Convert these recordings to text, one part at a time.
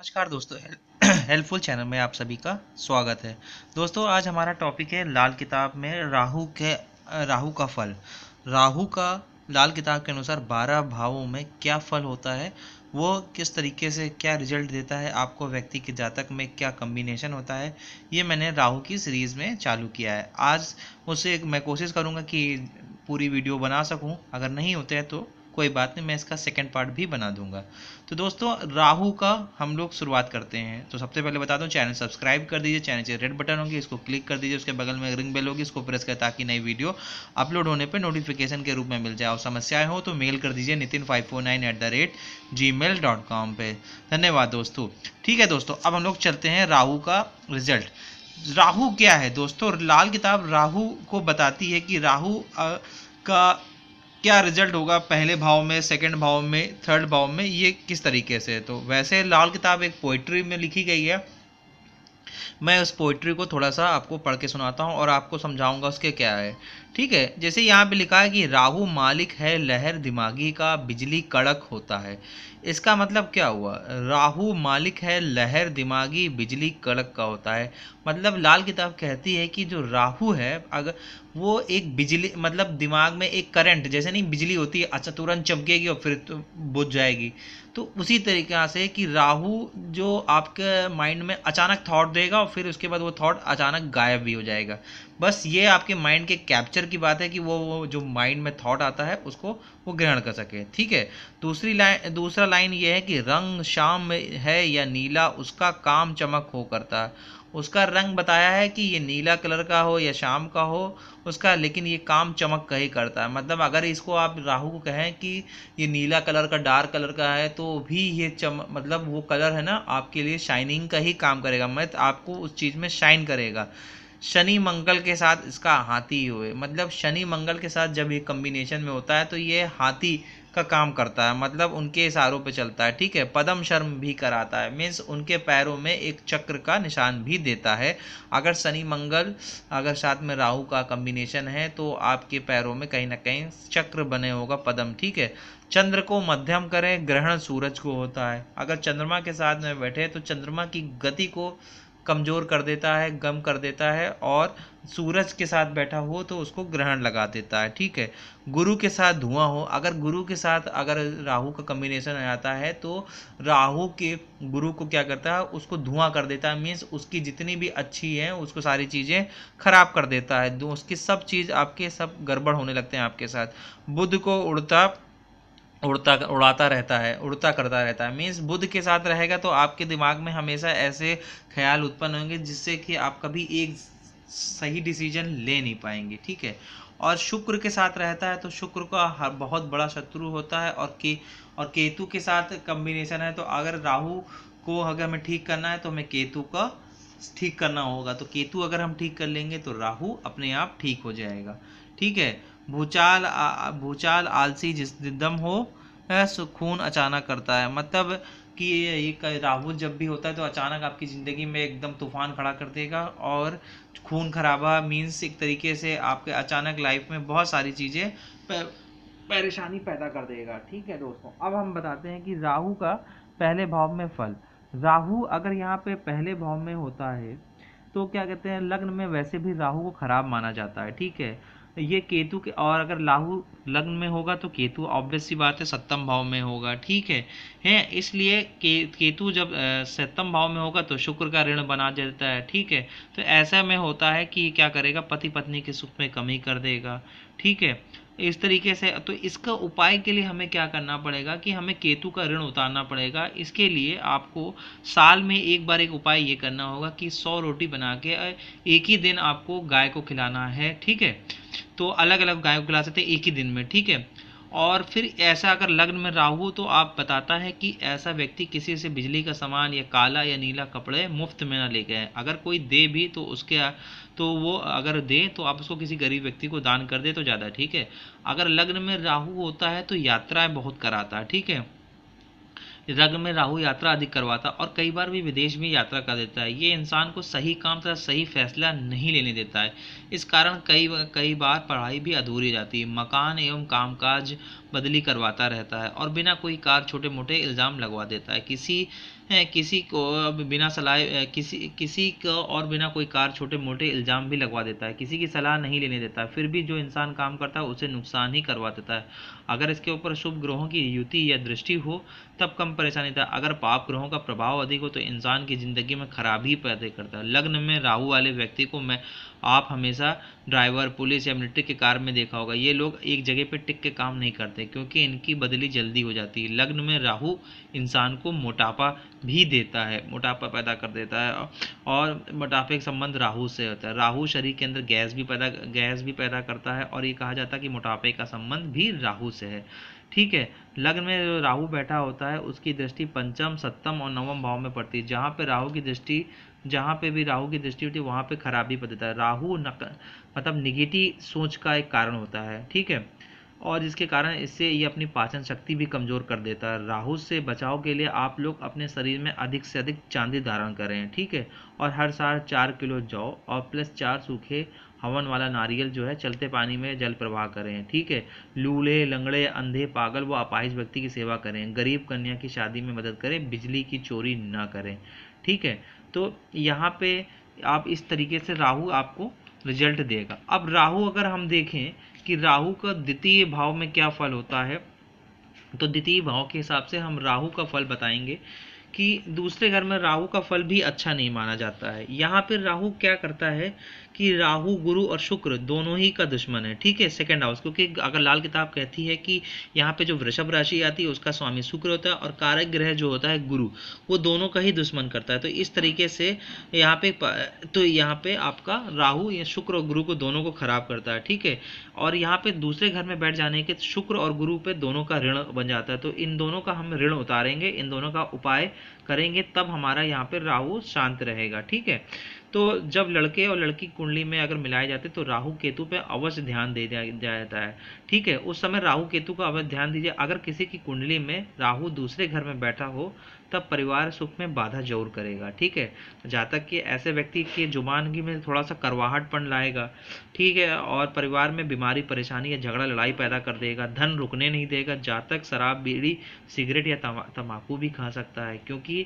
नमस्कार दोस्तों helpful channel में आप सभी का स्वागत है दोस्तों आज हमारा टॉपिक है लाल किताब में राहु के राहु का फल राहु का लाल किताब के अनुसार बारह भावों में क्या फल होता है वो किस तरीके से क्या रिजल्ट देता है आपको व्यक्ति के जातक में क्या कम्बिनेशन होता है ये मैंने राहु की सीरीज़ में चालू किया है आज उसे मैं कोशिश करूँगा कि पूरी वीडियो बना सकूँ अगर नहीं होते हैं तो कोई बात नहीं मैं इसका सेकेंड पार्ट भी बना दूंगा तो दोस्तों राहु का हम लोग शुरुआत करते हैं तो सबसे पहले बता दूँ चैनल सब्सक्राइब कर दीजिए चैनल से रेड बटन होगी इसको क्लिक कर दीजिए उसके बगल में रिंग बेल होगी इसको प्रेस करें ताकि नई वीडियो अपलोड होने पर नोटिफिकेशन के रूप में मिल जाए और समस्याएं हो तो मेल कर दीजिए Nitin five four nine eight the rate Gmail dot com पर धन्यवाद दोस्तों ठीक है दोस्तों अब हम लोग चलते हैं राहु का रिजल्ट राहु क्या है दोस्तों लाल किताब राहु को बताती है कि राहु आ, का क्या रिजल्ट होगा पहले भाव में सेकंड भाव में थर्ड भाव में ये किस तरीके से तो वैसे लाल किताब एक पोइट्री में लिखी गई है मैं उस पोइट्री को थोड़ा सा आपको पढ़ के सुनाता हूँ और आपको समझाऊंगा उसके क्या है ठीक है जैसे यहाँ पे लिखा है कि राहु मालिक है लहर दिमागी का बिजली कड़क होता है इसका मतलब क्या हुआ राहु मालिक है लहर दिमागी बिजली कड़क का होता है मतलब लाल किताब कहती है कि जो राहु है अगर वो एक बिजली मतलब दिमाग में एक करंट जैसे नहीं बिजली होती है अच्छा तुरंत चमकेगी और फिर तो बुझ जाएगी तो उसी तरीके से कि राहु जो आपके माइंड में अचानक थॉट देगा और फिर उसके बाद वो थॉट अचानक गायब भी हो जाएगा बस ये आपके माइंड के कैप्चर की बात है कि वो, वो जो माइंड में थॉट आता है उसको वो ग्रहण कर सके ठीक है दूसरी लाइन दूसरा लाइन ये है कि रंग शाम है या नीला उसका काम चमक हो करता है उसका रंग बताया है कि ये नीला कलर का हो या शाम का हो उसका लेकिन ये काम चमक का ही करता है मतलब अगर इसको आप राहु को कहें कि ये नीला कलर का डार्क कलर का है तो भी ये चम मतलब वो कलर है ना आपके लिए शाइनिंग का ही काम करेगा मत आपको उस चीज़ में शाइन करेगा शनि मंगल के साथ इसका हाथी हुए मतलब शनि मंगल के साथ जब ये कम्बिनेशन में होता है तो ये हाथी का काम करता है मतलब उनके इशारों पे चलता है ठीक है पदम शर्म भी कराता है मीन्स उनके पैरों में एक चक्र का निशान भी देता है अगर शनि मंगल अगर साथ में राहु का कम्बिनेशन है तो आपके पैरों में कहीं ना कहीं चक्र बने होगा पदम ठीक है चंद्र को मध्यम करें ग्रहण सूरज को होता है अगर चंद्रमा के साथ में बैठे तो चंद्रमा की गति को कमज़ोर कर देता है गम कर देता है और सूरज के साथ बैठा हो तो उसको ग्रहण लगा देता है ठीक है गुरु के साथ धुआं हो अगर गुरु के साथ अगर राहु का कम्बिनेशन आ जाता है तो राहु के गुरु को क्या करता है उसको धुआं कर देता है मीन्स उसकी जितनी भी अच्छी है उसको सारी चीज़ें खराब कर देता है उसकी सब चीज़ आपके सब गड़बड़ होने लगते हैं आपके साथ बुध को उड़ता उड़ता उड़ाता रहता है उड़ता करता रहता है मीन्स बुद्ध के साथ रहेगा तो आपके दिमाग में हमेशा ऐसे ख्याल उत्पन्न होंगे जिससे कि आप कभी एक सही डिसीजन ले नहीं पाएंगे ठीक है और शुक्र के साथ रहता है तो शुक्र का हर बहुत बड़ा शत्रु होता है और के और केतु के साथ कम्बिनेशन है तो अगर राहु को अगर हमें ठीक करना है तो हमें केतु का ठीक करना होगा तो केतु अगर हम ठीक कर लेंगे तो राहु अपने आप ठीक हो जाएगा ठीक है भूचाल भूचाल आलसी जिस दम हो खून अचानक करता है मतलब कि ये राहुल जब भी होता है तो अचानक आपकी ज़िंदगी में एकदम तूफान खड़ा कर देगा और खून खराबा मीन्स एक तरीके से आपके अचानक लाइफ में बहुत सारी चीज़ें परेशानी पैदा कर देगा ठीक है दोस्तों अब हम बताते हैं कि राहु का पहले भाव में फल राहु अगर यहाँ पे पहले भाव में होता है तो क्या कहते हैं लग्न में वैसे भी राहु को ख़राब माना जाता है ठीक है ये केतु के और अगर लाहु लग्न में होगा तो केतु ऑब्वियस सी बात है सप्तम भाव में होगा ठीक है हैं इसलिए के, केतु जब सप्तम भाव में होगा तो शुक्र का ऋण बना देता है ठीक है तो ऐसा में होता है कि क्या करेगा पति पत्नी के सुख में कमी कर देगा ठीक है इस तरीके से तो इसका उपाय के लिए हमें क्या करना पड़ेगा कि हमें केतु का ऋण उतारना पड़ेगा इसके लिए आपको साल में एक बार एक उपाय ये करना होगा कि सौ रोटी बना के एक ही दिन आपको गाय को खिलाना है ठीक है तो अलग अलग गाय को खिला सकते हैं एक ही दिन में ठीक है और फिर ऐसा अगर लग्न में राहु तो आप बताता है कि ऐसा व्यक्ति किसी से बिजली का सामान या काला या नीला कपड़े मुफ्त में ना ले गए अगर कोई दे भी तो उसके तो वो अगर दे तो आप उसको किसी गरीब व्यक्ति को दान कर दे तो ज़्यादा ठीक है अगर लग्न में राहु होता है तो यात्राएं बहुत कराता है ठीक है रग में राहु यात्रा अधिक करवाता और कई बार भी विदेश में यात्रा कर देता है ये इंसान को सही काम तथा सही फैसला नहीं लेने देता है इस कारण कई कई बार पढ़ाई भी अधूरी जाती है मकान एवं कामकाज बदली करवाता रहता है और बिना कोई कार छोटे मोटे इल्ज़ाम लगवा देता है किसी किसी को बिना सलाह किसी किसी को और बिना कोई कार छोटे मोटे इल्ज़ाम भी लगवा देता है किसी की सलाह नहीं लेने देता है फिर भी जो इंसान काम करता है उसे नुकसान ही करवा देता है अगर इसके ऊपर शुभ ग्रहों की युति या दृष्टि हो तब कम परेशानी था अगर पाप ग्रहों का प्रभाव अधिक हो तो इंसान की ज़िंदगी में खराबी पैदा करता है लग्न में राहू वाले व्यक्ति को मैं आप हमेशा ड्राइवर पुलिस या मिलिट्री के कार में देखा होगा ये लोग एक जगह पर टिक के काम नहीं करते क्योंकि इनकी बदली जल्दी हो जाती है लग्न में राहु इंसान को मोटापा भी देता है मोटापा पैदा कर देता है और मोटापे का संबंध राहु से होता है राहु शरीर के अंदर गैस भी पैदा गैस भी पैदा करता है और ये कहा जाता है कि मोटापे का संबंध भी राहू से है ठीक है लग्न में जो राहु बैठा होता है उसकी दृष्टि पंचम सप्तम और नवम भाव में पड़ती है जहाँ पे राहु की दृष्टि जहाँ पे भी राहु की दृष्टि होती है वहाँ पे खराबी पड़ता है राहु नक, मतलब निगेटिव सोच का एक कारण होता है ठीक है और जिसके कारण इससे ये अपनी पाचन शक्ति भी कमज़ोर कर देता है राहु से बचाव के लिए आप लोग अपने शरीर में अधिक से अधिक चांदी धारण करें ठीक है और हर साल चार किलो जौ और प्लस चार सूखे हवन वाला नारियल जो है चलते पानी में जल प्रवाह करें ठीक है लूले लंगड़े अंधे पागल व अपाहिज व्यक्ति की सेवा करें गरीब कन्या की शादी में मदद करें बिजली की चोरी ना करें ठीक है तो यहाँ पर आप इस तरीके से राहू आपको रिजल्ट देगा अब राहु अगर हम देखें कि राहु का द्वितीय भाव में क्या फल होता है तो द्वितीय भाव के हिसाब से हम राहु का फल बताएंगे कि दूसरे घर में राहु का फल भी अच्छा नहीं माना जाता है यहाँ पर राहु क्या करता है कि राहु गुरु और शुक्र दोनों ही का दुश्मन है ठीक है सेकेंड हाउस क्योंकि अगर लाल किताब कहती है कि यहाँ पे जो वृषभ राशि आती है उसका स्वामी शुक्र होता है और कारक ग्रह जो होता है गुरु वो दोनों का ही दुश्मन करता है तो इस तरीके से यहाँ पे तो यहाँ पे आपका राहु या शुक्र और गुरु को दोनों को खराब करता है ठीक है और यहाँ पे दूसरे घर में बैठ जाने के शुक्र और गुरु पे दोनों का ऋण बन जाता है तो इन दोनों का हम ऋण उतारेंगे इन दोनों का उपाय करेंगे तब हमारा यहाँ पर राहु शांत रहेगा ठीक है तो जब लड़के और लड़की कुंडली में अगर मिलाए जाते तो राहु केतु पे अवश्य ध्यान दे दिया जाता है ठीक है उस समय राहु केतु का अवश्य ध्यान दीजिए अगर किसी की कुंडली में राहु दूसरे घर में बैठा हो तब परिवार सुख में बाधा जरूर करेगा ठीक है जहाँ तक कि ऐसे व्यक्ति की जुबानगी में थोड़ा सा करवाहटपन लाएगा ठीक है और परिवार में बीमारी परेशानी या झगड़ा लड़ाई पैदा कर देगा धन रुकने नहीं देगा जातक शराब बीड़ी सिगरेट या तम्बाकू भी खा सकता है क्योंकि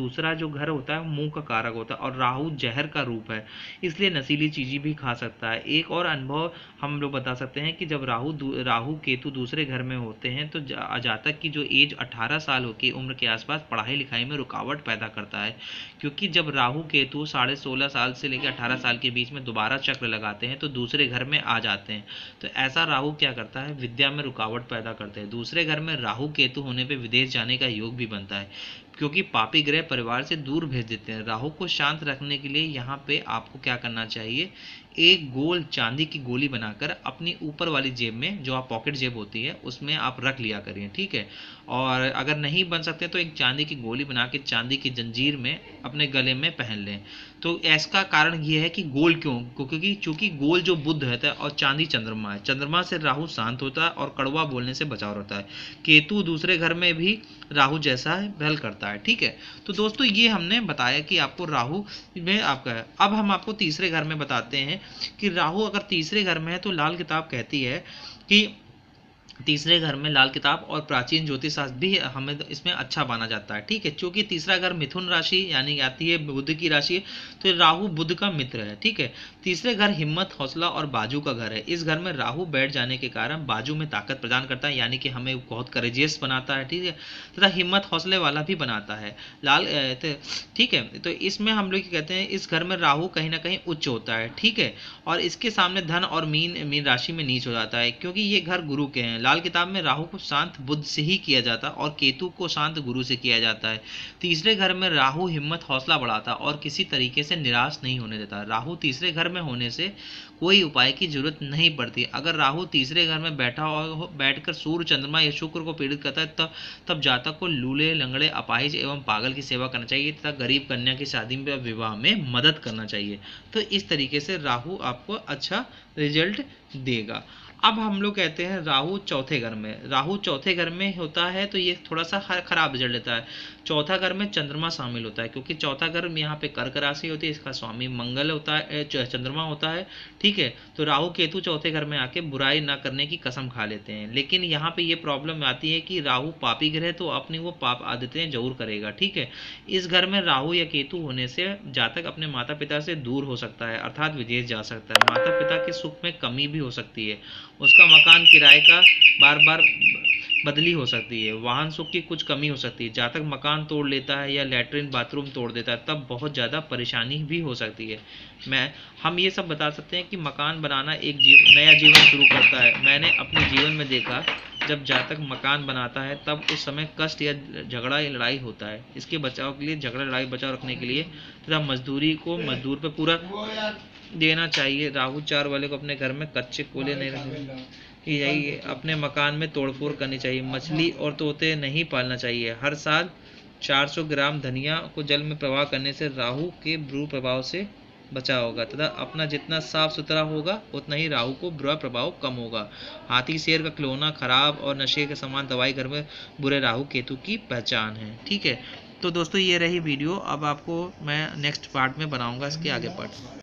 दूसरा जो घर होता है मुँह का कारक होता है और राहु जहर का रूप है इसलिए नशीली चीज़ें भी खा सकता है एक और अनुभव हम लोग बता सकते हैं कि जब राहु राहु केतु दूसरे घर में होते हैं तो जातक की जो एज 18 साल हो की उम्र के आसपास पढ़ा पढ़ाई लिखाई में रुकावट पैदा करता है क्योंकि जब राहु केतु साढ़े सोलह साल से लेकर अठारह साल के बीच में दोबारा चक्र लगाते हैं तो दूसरे घर में आ जाते हैं तो ऐसा राहु क्या करता है विद्या में रुकावट पैदा करते हैं दूसरे घर में राहु केतु होने पर विदेश जाने का योग भी बनता है क्योंकि पापी ग्रह परिवार से दूर भेज देते हैं राहु को शांत रखने के लिए यहाँ पे आपको क्या करना चाहिए एक गोल चांदी की गोली बनाकर अपनी ऊपर वाली जेब में जो आप पॉकेट जेब होती है उसमें आप रख लिया करिए ठीक है और अगर नहीं बन सकते तो एक चांदी की गोली बना के चांदी की जंजीर में अपने गले में पहन लें तो ऐसा कारण यह है कि गोल क्यों क्योंकि चूंकि गोल जो बुद्ध रहता है और चांदी चंद्रमा है चंद्रमा से राहु शांत होता है और कड़वा बोलने से बचाव रहता है केतु दूसरे घर में भी राहु जैसा है पहल करता है है ठीक है तो दोस्तों ये हमने बताया कि आपको राहु में आपका अब हम आपको तीसरे घर में बताते हैं कि राहु अगर तीसरे घर में है तो लाल किताब कहती है कि तीसरे घर में लाल किताब और प्राचीन ज्योतिष शास्त्र भी हमें इसमें अच्छा माना जाता है ठीक है क्योंकि तीसरा घर मिथुन राशि यानी आती है बुद्ध की राशि तो राहु बुद्ध का मित्र है ठीक है तीसरे घर हिम्मत हौसला और बाजू का घर है इस घर में राहु बैठ जाने के कारण बाजू में ताकत प्रदान करता है यानी कि हमें बहुत करेजियस बनाता है ठीक है तथा हिम्मत हौसले वाला भी बनाता है लाल तो, ठीक है तो इसमें हम लोग कहते हैं इस घर में राहू कहीं ना कहीं उच्च होता है ठीक है और इसके सामने धन और मीन मीन राशि में नीच हो जाता है क्योंकि ये घर गुरु के हैं लाल किताब में राहु को शांत बुद्ध से ही किया जाता और केतु को शांत गुरु से किया जाता है तीसरे घर में राहु हिम्मत हौसला बढ़ाता और किसी तरीके से निराश नहीं होने देता राहु तीसरे घर में होने से कोई उपाय की जरूरत नहीं पड़ती अगर राहु तीसरे घर में बैठा हो बैठकर सूर्य चंद्रमा या शुक्र को पीड़ित करता है तब तब जातक को लूले लंगड़े अपाहिज एवं पागल की सेवा करना चाहिए तथा गरीब कन्या की शादी में विवाह में मदद करना चाहिए तो इस तरीके से राहु आपको अच्छा रिजल्ट देगा अब हम लोग कहते हैं राहु चौथे घर में राहु चौथे घर में होता है तो ये थोड़ा सा खराब रिजल्ट देता है चौथा घर में चंद्रमा शामिल होता है क्योंकि चौथा घर यहाँ पे कर्क राशि होती है इसका स्वामी मंगल होता है चंद्रमा होता है ठीक है तो राहु केतु चौथे घर में आके बुराई ना करने की कसम खा लेते हैं लेकिन यहाँ पे ये प्रॉब्लम आती है कि राहु पापी ग्रह तो अपनी वो पाप आदित्य जरूर करेगा ठीक है इस घर में राहु या केतु होने से जातक अपने माता पिता से दूर हो सकता है अर्थात विदेश जा सकता है माता पिता के सुख में कमी भी हो सकती है उसका मकान किराए का बार बार बदली हो सकती है वाहन सुख की कुछ कमी हो सकती है जातक मकान तोड़ लेता है या लेटरिन बाथरूम तोड़ देता है तब बहुत ज़्यादा परेशानी भी हो सकती है मैं हम ये सब बता सकते हैं कि मकान बनाना एक जीव नया जीवन शुरू करता है मैंने अपने जीवन में देखा जब जातक मकान बनाता है तब उस समय कष्ट या झगड़ा या लड़ाई होता है इसके बचाव के लिए झगड़ा लड़ाई बचाव रखने के लिए तथा मजदूरी को मजदूर पर पूरा देना चाहिए राहु चार वाले को अपने घर में कच्चे कोले नहीं रखने हाँ, यही तो अपने मकान में तोड़फोड़ करनी चाहिए मछली और तोते नहीं पालना चाहिए हर साल 400 ग्राम धनिया को जल में प्रवाह करने से राहु के ब्रू प्रभाव से बचा होगा तथा अपना जितना साफ सुथरा होगा उतना ही राहु को बुरा प्रभाव कम होगा हाथी शेर का खिलौना खराब और नशे के समान दवाई घर में बुरे राहु केतु की पहचान है ठीक है तो दोस्तों ये रही वीडियो अब आपको मैं नेक्स्ट पार्ट में बनाऊंगा इसके आगे पार्ट